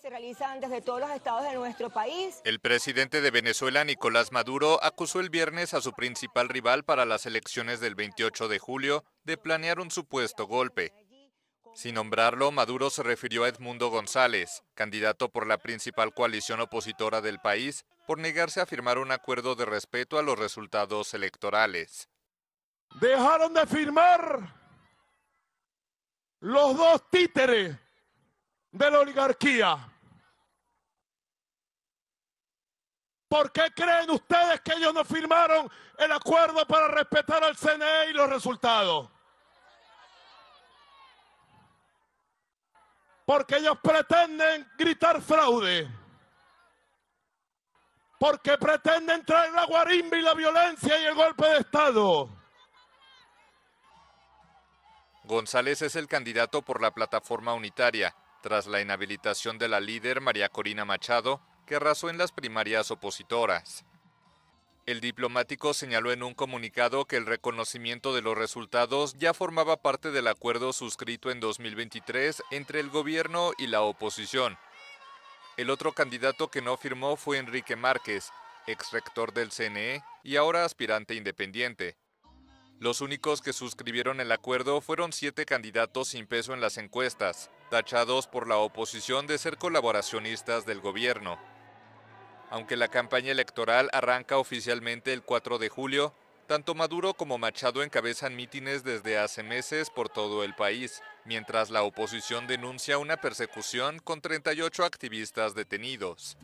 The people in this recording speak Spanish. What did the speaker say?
se realizan desde todos los estados de nuestro país. El presidente de Venezuela, Nicolás Maduro, acusó el viernes a su principal rival para las elecciones del 28 de julio de planear un supuesto golpe. Sin nombrarlo, Maduro se refirió a Edmundo González, candidato por la principal coalición opositora del país, por negarse a firmar un acuerdo de respeto a los resultados electorales. Dejaron de firmar los dos títeres de la oligarquía. ¿Por qué creen ustedes que ellos no firmaron el acuerdo para respetar al CNE y los resultados? Porque ellos pretenden gritar fraude. Porque pretenden traer la guarimba y la violencia y el golpe de Estado. González es el candidato por la plataforma unitaria tras la inhabilitación de la líder María Corina Machado, que arrasó en las primarias opositoras. El diplomático señaló en un comunicado que el reconocimiento de los resultados ya formaba parte del acuerdo suscrito en 2023 entre el gobierno y la oposición. El otro candidato que no firmó fue Enrique Márquez, ex rector del CNE y ahora aspirante independiente. Los únicos que suscribieron el acuerdo fueron siete candidatos sin peso en las encuestas, tachados por la oposición de ser colaboracionistas del gobierno. Aunque la campaña electoral arranca oficialmente el 4 de julio, tanto Maduro como Machado encabezan mítines desde hace meses por todo el país, mientras la oposición denuncia una persecución con 38 activistas detenidos.